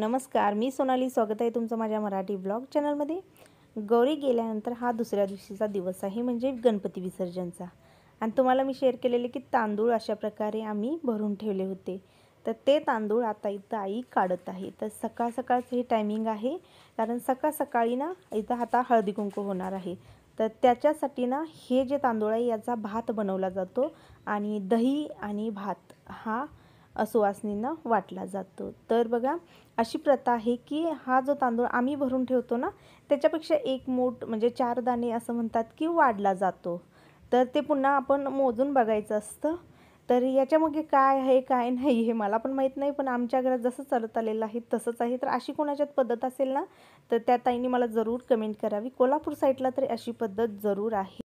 नमस्कार मी सोनाली स्वागत आहे तुमचं माझ्या मराठी ब्लॉग चॅनलमध्ये गौरी गेल्यानंतर हा दुसऱ्या दिवशीचा दिवस आहे म्हणजे गणपती विसर्जनचा आणि तुम्हाला मी शेअर केलेले की तांदूळ अशा प्रकारे आम्ही भरून ठेवले होते तर ते तांदूळ आता इथं आई काढत आहे तर सकाळ सकाळचं हे टायमिंग आहे कारण सकाळ सकाळी ना इथं आता हळदी कुंकू होणार आहे तर त्याच्यासाठी ना हे जे तांदूळ आहे याचा भात बनवला जातो आणि दही आणि भात हा सुवासनीनं वाटला जातो तर बघा अशी प्रथा आहे की हा जो तांदूळ आम्ही भरून ठेवतो ना त्याच्यापेक्षा एक मोठ म्हणजे चार दाणे असं म्हणतात की वाढला जातो तर ते पुन्हा आपण मोजून बघायचं असतं तर याच्यामध्ये काय आहे काय नाही हे मला पण माहीत नाही पण आमच्या घरात जसं चालत आलेलं आहे तसंच आहे तर अशी कोणाच्यात पद्धत असेल ना तर त्या ताईंनी मला जरूर कमेंट करावी कोल्हापूर साईडला तरी अशी पद्धत जरूर आहे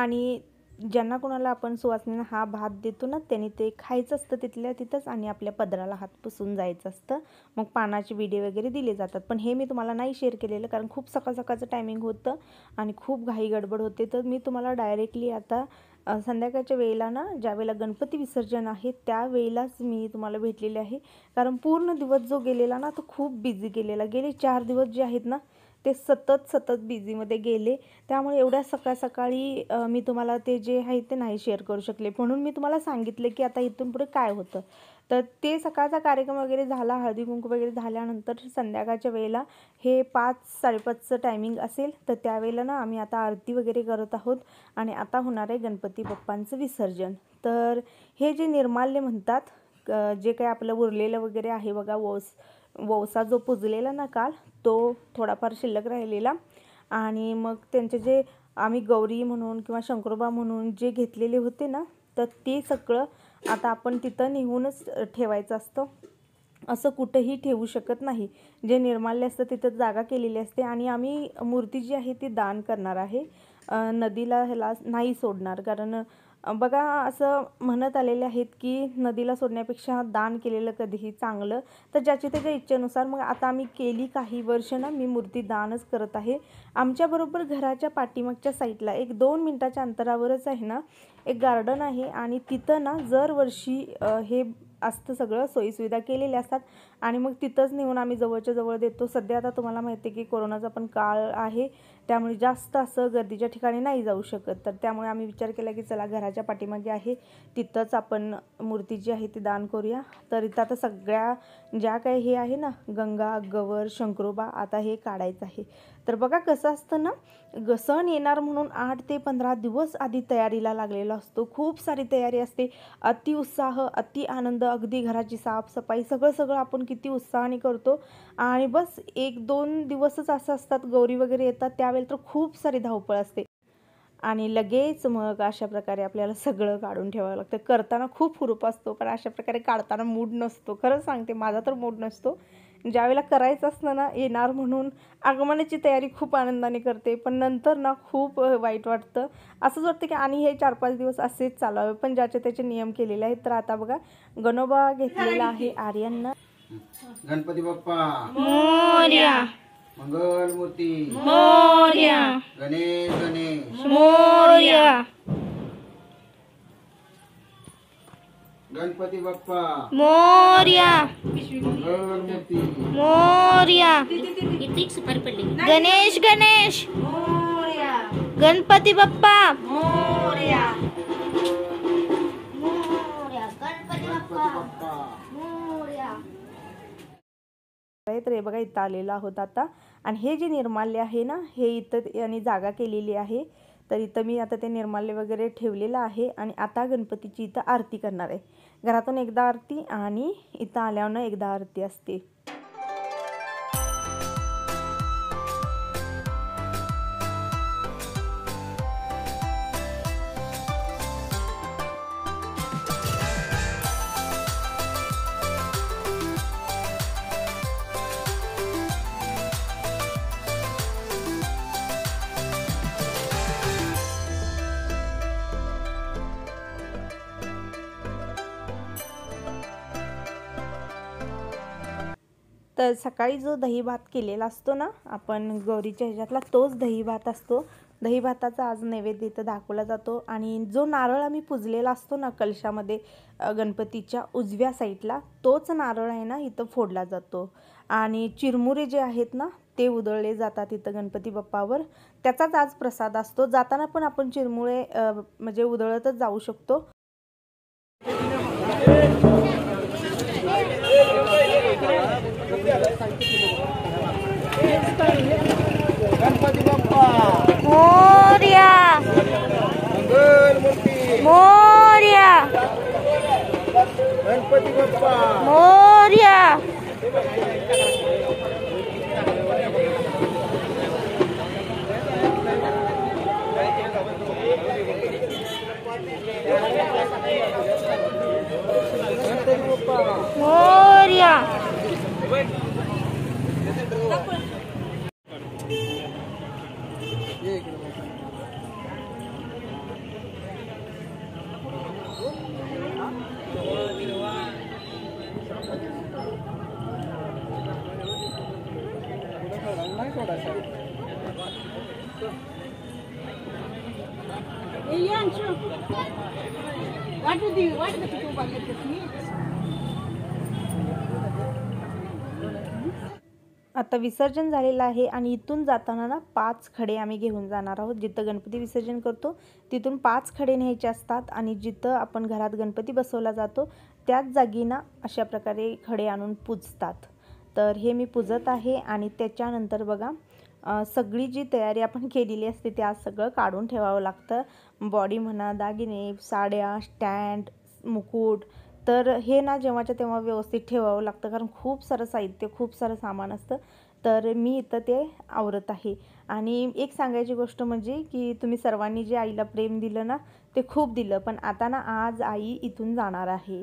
आणि ज्यांना कोणाला आपण सुवासनीनं हा भात देतो ना त्यांनी ते खायचं असतं तिथल्या तिथंच आणि आपल्या पदराला हात पुसून जायचं असतं मग पानाचे विडे वगैरे दिले जातात पण हे मी तुम्हाला नाही शेअर केलेलं कारण खूप सकाळ सकाळचं टायमिंग होतं आणि खूप घाई गडबड होते तर मी तुम्हाला डायरेक्टली आता संध्याकाळच्या वेळेला ना ज्यावेळेला गणपती विसर्जन आहे त्यावेळेलाच मी तुम्हाला भेटलेले आहे कारण पूर्ण दिवस जो गेलेला ना तो खूप बिझी गेलेला गेले चार दिवस जे आहेत ना ते सतत सतत बिझीमध्ये गेले त्यामुळे एवढ्या सकाळ सकाळी मी तुम्हाला ते जे आहे ते नाही शेअर करू शकले म्हणून मी तुम्हाला सांगितले की आता इथून पुढे काय होतं तर ते सकाळचा कार्यक्रम वगैरे झाला हळदी कुंकू वगैरे झाल्यानंतर संध्याकाळच्या वेळेला हे पाच साडेपाचचं टायमिंग असेल तर त्यावेळेला ना आम्ही आता आरती वगैरे करत आहोत आणि आता होणार आहे गणपती बाप्पांचं विसर्जन तर हे जे निर्माल्य म्हणतात जे काही आपलं उरलेलं वगैरे आहे बघा वस वौसा जो पुजलेला ना काल तो थोडाफार शिल्लक राहिलेला आणि मग त्यांचे जे आम्ही गौरी म्हणून किंवा शंकरोबा म्हणून जे घेतलेले होते ना तर ते सगळं आता आपण तिथं नेऊनच ठेवायचं असतं असं कुठंही ठेवू शकत नाही जे निर्माल्य असतं तिथं जागा केलेली असते आणि आम्ही मूर्ती जी आहे ती दान करणार आहे नदीला ह्याला नाही सोडणार कारण बघा असं म्हणत आलेले आहेत की नदीला सोडण्यापेक्षा दान केलेलं कधीही चांगलं तर ज्याच्या त्याच्या इच्छेनुसार मग आता आम्ही केली काही वर्ष ना मी मूर्ती दानच करत आहे आमच्याबरोबर घराच्या पाठीमागच्या साईडला एक दोन मिनटाच्या अंतरावरच आहे ना एक गार्डन आहे आणि तिथं ना दरवर्षी हे असतं सगळं सोयीसुविधा केलेल्या असतात आणि मग तिथंच नेऊन आम्ही जवळच्या जवळ देतो सध्या आता तुम्हाला माहिती आहे की कोरोनाचा पण काळ आहे त्यामुळे जास्त असं गर्दीच्या ठिकाणी नाही जाऊ शकत तर त्यामुळे आम्ही विचार केला की चला घराच्या पाठीमागे आहे तिथंच आपण मूर्ती जी आहे ती दान करूया तर इथं आता सगळ्या ज्या काही हे आहे ना गंगा गवर शंकरोबा आता हे काढायचं आहे तर बघा कसं असतं ना सण येणार म्हणून आठ ते पंधरा दिवस आधी तयारीला लागलेला असतो खूप सारी तयारी असते अति उत्साह अति आनंद अगदी घराची साफसफाई सगळं सगळं आपण किती उत्साहाने करतो आणि बस एक दोन दिवसच असं असतात गौरी वगैरे येतात त्यावेळेला तर खूप सारी धावपळ असते आणि लगेच मग अशा प्रकारे आपल्याला सगळं काढून ठेवावं लागतं करताना खूप हुरूप असतो पण अशा प्रकारे काढताना मूड नसतो खरंच सांगते माझा तर मूड नसतो ज्यावेळेला करायचं असतं ना येणार म्हणून आगमनाची तयारी खूप आनंदाने करते पण नंतर ना खूप वाईट वाटतं असंच वाटतं की आणि हे चार पाच दिवस असेच चालावे पण ज्याचे त्याचे नियम केलेले आहेत तर आता बघा गणोबा घेतलेला आहे आर्यांना गणपती बाप्पा मंगलमूर्ती गणेश गणेश गणपती बाप्पा मोर्या सुपर मोर्या गणेश गणेश गणपती बाप्पा मोर्या तर हे बघा इथं आलेला आहोत आता आणि हे जे निर्माल्य आहे ना हे इथं यांनी जागा केलेली आहे तर इथं मी आता ते निर्माल्य वगैरे ठेवलेलं आहे आणि आता गणपतीची इथं आरती करणार आहे घरातून एकदा आरती आणि इथं आल्यावर एकदा आरती असते तर सकाळी जो दही भात केलेला असतो ना आपण गौरीच्या ह्याच्यातला तोच दही भात असतो दही भाताचा आज नैवेद्य इथं दाखवला जातो आणि जो नारळ आम्ही पुजलेला असतो ना कलशामध्ये गणपतीच्या उजव्या साईडला तोच नारळ आहे ना इथं फोडला जातो आणि चिरमुरे जे आहेत ना ते उधळले जातात इथं गणपती बाप्पावर त्याचाच आज प्रसाद असतो जाताना पण आपण चिरमुळे म्हणजे उधळतच जाऊ शकतो गणपति बप्पा मोरिया मंगल मूर्ति Moriya Ganpati Bappa Moriya Ganpati Bappa Moriya What do you, what do the people want to see? आता विसर्जन झालेलं आहे आणि इथून जाताना ना पाच खडे आम्ही घेऊन जाणार आहोत जिथं गणपती विसर्जन करतो तिथून पाच खडे न्यायचे असतात आणि जिथं आपण घरात गणपती बसवला जातो त्याच जागी ना अशा प्रकारे खडे आणून पूजतात तर हे मी पूजत आहे आणि त्याच्यानंतर बघा सगळी जी तयारी आपण केलेली असते ते आज सगळं काढून ठेवावं लागतं बॉडी म्हणा दागिने साड्या स्टँड मुकुट तर हे ना जेव्हाच्या तेव्हा व्यवस्थित ठेवावं लागतं कारण खूप सारं साहित्य खूप सारं सामान असतं तर मी इथं ते आवरत आहे आणि एक सांगायची गोष्ट म्हणजे की तुम्ही सर्वांनी जे आईला प्रेम दिलं ना ते खूप दिलं पण आता ना आज आई इथून जाणार आहे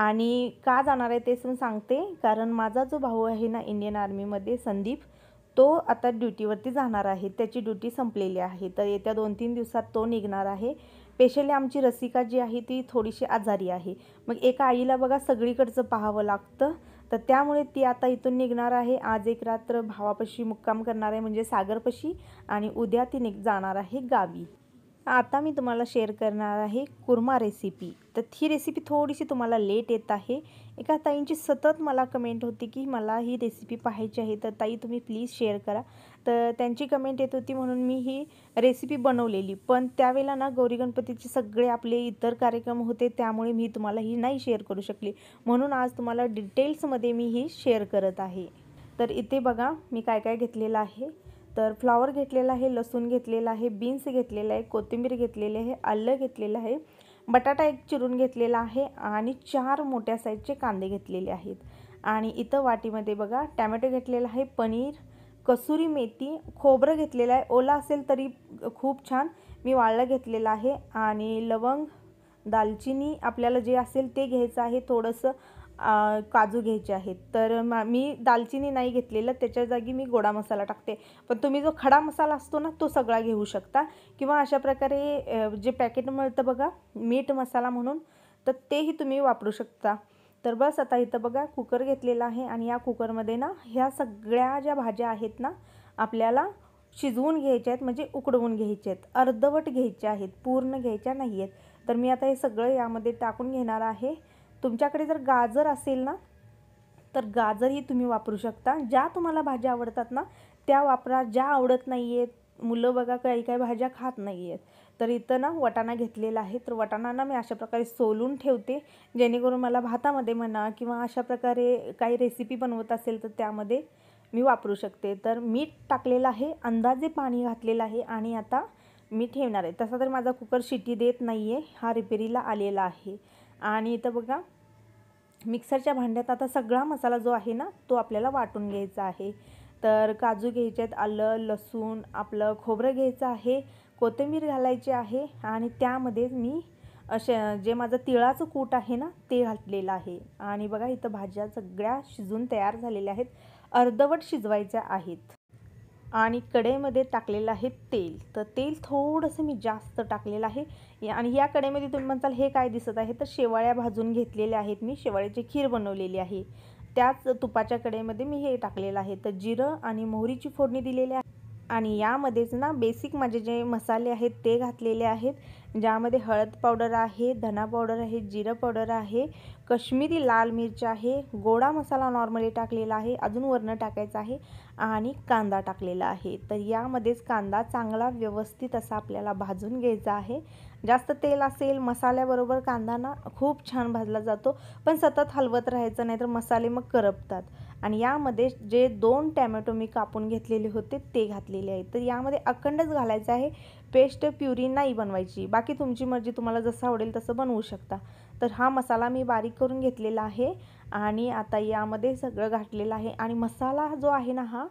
आणि का जाणार आहे ते पण सांगते कारण माझा जो भाऊ आहे ना इंडियन आर्मीमध्ये संदीप तो आता ड्युटीवरती जाणार आहे त्याची ड्युटी संपलेली आहे तर येत्या दोन तीन दिवसात तो निघणार आहे स्पेशली आमची रसिका जी आहे ती थोडीशी आजारी आहे मग एका आईला बघा सगळीकडचं पाहावं लागतं तर त्यामुळे ती आता इथून निघणार आहे आज एक रात्र भावापशी मुक्काम करणार आहे म्हणजे सागरपशी आणि उद्या ती निघ जाणार आहे गावी आता मी तुम्हाला शेअर करणार आहे कुर्मा रेसिपी तर ही रेसिपी थोडीशी तुम्हाला लेट येत आहे एका ताईंची सतत मला कमेंट होती की मला ही रेसिपी पाहायची आहे तर ताई तुम्ही प्लीज शेअर करा तर त्यांची कमेंट येत होती म्हणून मी ही रेसिपी बनवलेली पण त्यावेळेला ना गौरी गणपतीचे सगळे आपले इतर कार्यक्रम होते त्यामुळे मी तुम्हाला ही नाही शेअर करू शकली म्हणून आज तुम्हाला डिटेल्समध्ये मी ही शेअर करत आहे तर इथे बघा मी काय काय घेतलेलं आहे तर फ्लॉवर घेतलेला आहे लसूण घेतलेला आहे बीन्स घेतलेला आहे कोथिंबीर घेतलेली आहे आलं घेतलेलं आहे बटाटा एक चिरून घेतलेला आहे आणि चार मोठ्या साईजचे कांदे घेतलेले आहेत आणि इथं वाटीमध्ये बघा टॅमॅटो घेतलेला आहे पनीर कसुरी मेथी खोबरं घेतलेलं आहे ओला असेल तरी खूप छान मी वाळलं घेतलेलं आहे आणि लवंग दालचिनी आपल्याला जे असेल ते घ्यायचं आहे थोडंसं काजू घ्यायचे आहेत तर मी दालचिनी नाही घेतलेलं त्याच्या जागी मी गोडा मसाला टाकते पण तुम्ही जो खडा मसाला असतो ना तो सगळा घेऊ शकता किंवा अशा प्रकारे जे पॅकेट मिळतं बघा मीठ मसाला म्हणून तर तेही तुम्ही वापरू शकता तर बस आता इथं बघा कुकर घेतलेला आहे आणि या कुकरमध्ये ना ह्या सगळ्या ज्या भाज्या आहेत ना आपल्याला शिजवून घ्यायच्या आहेत म्हणजे उकडवून घ्यायच्या आहेत अर्धवट घ्यायच्या आहेत पूर्ण घ्यायच्या नाही आहेत तर मी आता हे सगळं यामध्ये टाकून घेणार आहे तुमच्याकडे जर गाजर असेल ना तर गाजरही तुम्ही वापरू शकता ज्या तुम्हाला भाज्या आवडतात ना त्या वापरा ज्या आवडत नाही आहेत मुलं बघा काही काही भाज्या खात नाही आहेत तर इथं ना वटाणा घेतलेला आहे तर वटाणा मी अशा प्रकारे सोलून ठेवते जेणेकरून मला भातामध्ये म्हणा किंवा अशा प्रकारे काही रेसिपी बनवत असेल तर त्यामध्ये मी वापरू शकते तर मीठ टाकलेलं आहे अंदाजे पाणी घातलेलं आहे आणि आता मी ठेवणार आहे तसा तर माझा कुकर शिटी देत नाही आहे हा रिपेरीला आलेला आहे आणि इथं बघा मिक्सरच्या भांड्यात आता सगळा मसाला जो आहे ना तो आपल्याला वाटून घ्यायचा आहे तर काजू घ्यायचे आहेत आलं लसूण आपलं खोबरं घ्यायचं आहे कोथिंबीर घालायची आहे आणि त्यामध्ये मी असे जे माझं तिळाचं कूट आहे ना ते घातलेलं आहे आणि बघा इथं भाज्या सगळ्या शिजून तयार झालेल्या आहेत अर्धवट शिजवायच्या आहेत आणि कढईमध्ये टाकलेलं आहे तेल तर तेल थोडंसं मी जास्त टाकलेलं आहे आणि या कढईमध्ये तुम्ही म्हणताल हे काय दिसत आहे तर शेवाळ्या भाजून घेतलेल्या आहेत मी शेवाळ्याची खीर बनवलेली आहे त्याच तुपाच्या कढईमध्ये मी हे टाकलेलं आहे तर जिरं आणि मोहरीची फोडणी दिलेली आहे आणि यामध्येच ना बेसिक माझे जे मसाले आहेत ते घातलेले आहेत ज्यामध्ये हळद पावडर आहे धना पावडर आहे जिरं पावडर आहे कश्मीरी लाल मिरची आहे गोडा मसाला नॉर्मली टाकलेला आहे अजून वरणं टाकायचं आहे आणि कांदा टाकलेला आहे तर यामध्येच कांदा चांगला व्यवस्थित असा आपल्याला भाजून घ्यायचा आहे जास्त तेल असेल मसाल्याबरोबर कांदा ना खूप छान भाजला जातो पण सतत हलवत राहायचं नाही तर मसाले मग करपतात आणि यामध्ये जे दोन टॅमॅटो मी कापून घेतलेले होते ते घातलेले आहेत तर यामध्ये अखंडच घालायचं आहे पेस्ट प्युरी नाही बनवायची बाकी तुमची मर्जी तुम्हाला जसं आवडेल तसं बनवू शकता तर हा मसाला मी बारीक करून घेतलेला आहे आणि आता यामध्ये सगळं घातलेलं आहे आणि मसाला जो आहे ना हा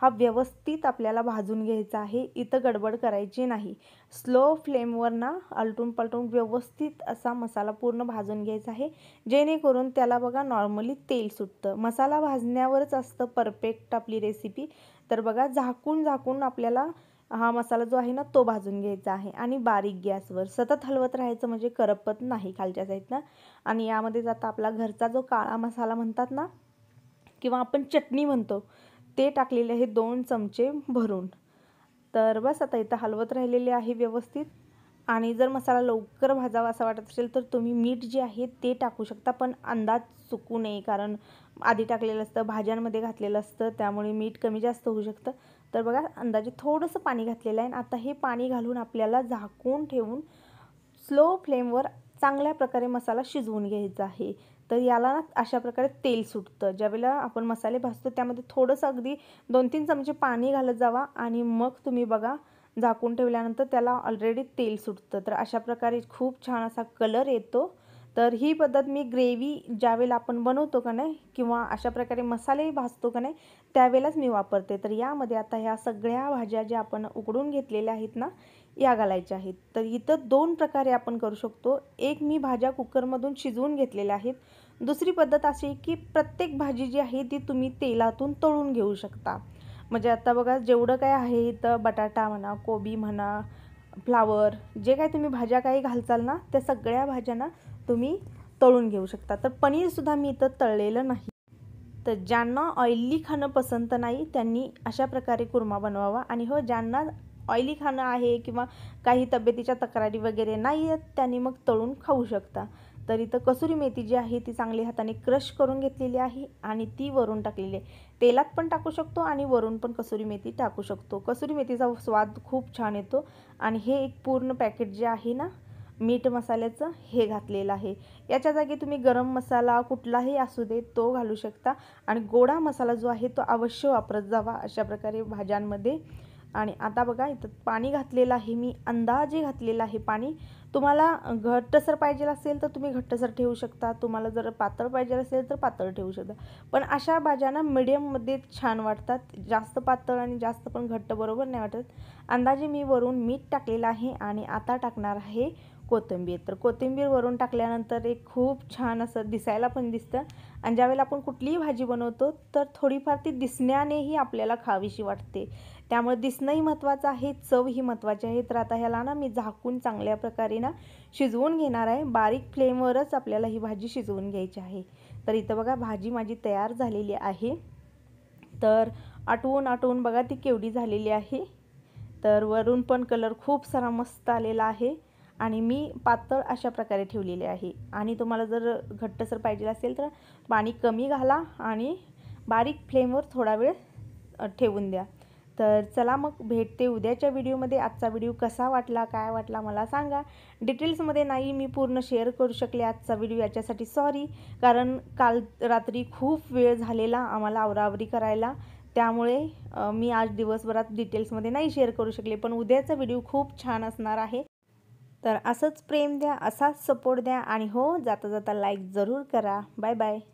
हा व्यवस्थित आपल्याला भाजून घ्यायचा आहे इथं गडबड करायची नाही स्लो फ्लेमवर ना आलटून पलटून व्यवस्थित असा मसाला पूर्ण भाजून घ्यायचा आहे जेणेकरून त्याला बघा नॉर्मली तेल सुटतं मसाला भाजण्यावरच असतं परफेक्ट आपली रेसिपी तर बघा झाकून झाकून आपल्याला हा मसाला जो आहे ना तो भाजून घ्यायचा आहे आणि बारीक गॅसवर सतत हलवत राहायचं म्हणजे करपत नाही खालच्या साईडनं आणि यामध्ये जाता आपला घरचा जो काळा मसाला म्हणतात ना किंवा आपण चटणी म्हणतो ते टाकलेले आहे दोन चमचे भरून तर बस आता इथं हलवत राहिलेले आहे व्यवस्थित आणि जर मसाला लवकर भाजावा असं वाटत असेल तर तुम्ही मीठ जे आहे ते टाकू शकता पण अंदाज चुकू नये कारण आधी टाकलेलं असतं भाज्यांमध्ये घातलेलं असतं त्यामुळे मीठ कमी जास्त होऊ शकतं तर बघा अंदाजे थोडंसं पाणी घातलेलं आहे आणि आता हे पाणी घालून आपल्याला झाकून ठेवून स्लो फ्लेमवर चांगल्या प्रकारे मसाला शिजवून घ्यायचा आहे तर याला ना अशा प्रकारे तेल सुटतं ज्यावेळेला आपण मसाले भाजतो त्यामध्ये थोडंसं अगदी दोन तीन चमचे पाणी घालत जावा आणि मग तुम्ही बघा झाकून ठेवल्यानंतर त्याला ऑलरेडी तेल सुटतं तर अशा प्रकारे खूप छान असा कलर येतो तर ही पद्धत मी ग्रेव्ही ज्यावेळेला आपण बनवतो का नाही किंवा अशा प्रकारे मसाले भाजतो का नाही त्यावेळेलाच मी वापरते तर यामध्ये आता ह्या सगळ्या भाज्या ज्या आपण उकडून घेतलेल्या आहेत ना या घालायच्या आहेत तर इथं दोन प्रकारे आपण करू शकतो एक मी भाज्या कुकरमधून शिजवून घेतलेल्या आहेत दुसरी पद्धत अशी की प्रत्येक भाजी जी आहे ती तुम्ही तेलातून तळून घेऊ शकता म्हणजे आता बघा जेवढं काय आहे इथं बटाटा म्हणा कोबी म्हणा फ्लावर जे काय तुम्ही भाज्या काही घालचाल ना त्या सगळ्या भाज्यांना तुम्ही तळून घेऊ शकता तर पनीरसुद्धा मी इथं तळलेलं नाही तर ज्यांना ऑइली खाणं पसंत नाही त्यांनी अशा प्रकारे कुर्मा बनवावा आणि हो ज्यांना ऑइली खाणं आहे किंवा काही तब्येतीच्या तक्रारी वगैरे नाही आहेत त्यांनी मग तळून खाऊ शकता तर इथं कसुरी मेथी जी आहे ती चांगली हाताने क्रश करून घेतलेली आहे आणि ती वरून टाकलेली आहे तेलात पण टाकू शकतो आणि वरून पण कसुरी मेथी टाकू शकतो कसुरी मेथीचा स्वाद खूप छान येतो आणि हे एक पूर्ण पॅकेट जे आहे ना मीठ मसाल्याचं हे घातलेलं आहे याच्या जागी तुम्ही गरम मसाला कुठलाही असू दे तो घालू शकता आणि गोडा मसाला जो आहे तो अवश्य वापरत जावा अशा प्रकारे भाज्यांमध्ये आणि आता बघा इथं पाणी घातलेलं आहे मी अंदाजे घातलेलं आहे पाणी तुम्हाला घट्टसर पाहिजे असेल तर तुम्ही घट्टसर ठेवू शकता तुम्हाला जर पातळ पाहिजे असेल तर पातळ ठेवू शकता पण अशा भाज्यांना मिडियममध्ये छान वाटतात जास्त पातळ आणि जास्त पण घट्ट बरोबर नाही वाटत अंदाजे मी वरून मीठ टाकलेलं आहे आणि आता टाकणार आहे कोथिंबीर तर कोथिंबीर वरून टाकल्यानंतर एक खूप छान असं दिसायला पण दिसतं आणि ज्यावेळेला आपण कुठलीही भाजी बनवतो तर थोडीफार ती दिसण्यानेही आपल्याला खावीशी वाटते त्यामुळे दिसणंही महत्त्वाचं आहे चव ही महत्त्वाची आहे तर आता ह्याला ना मी झाकून चांगल्या प्रकारे ना शिजवून घेणार आहे बारीक फ्लेमवरच आपल्याला ही भाजी शिजवून घ्यायची आहे तर इथं बघा भाजी माझी तयार झालेली आहे तर आटवून आटवून बघा ती केवढी झालेली आहे तर वरून पण कलर खूप सारा मस्त आलेला आहे आणि मी पातळ अशा प्रकारे ठेवलेले आहे आणि तुम्हाला जर घट्टसर पाहिजे असेल तर पाणी कमी घाला आणि बारीक फ्लेमवर थोडा वेळ ठेवून द्या तर चला मग भेटते उद्याच्या व्हिडिओमध्ये आजचा व्हिडिओ कसा वाटला काय वाटला मला सांगा डिटेल्समध्ये नाही मी पूर्ण शेअर करू शकले आजचा व्हिडिओ याच्यासाठी सॉरी कारण काल रात्री खूप वेळ झालेला आम्हाला आवरावरी करायला त्यामुळे मी आज दिवसभरात डिटेल्समध्ये नाही शेअर करू शकले पण उद्याचा व्हिडिओ खूप छान असणार आहे तर असंच प्रेम द्या असाच सपोर्ट द्या आणि हो जाता जाता लाईक जरूर करा बाय बाय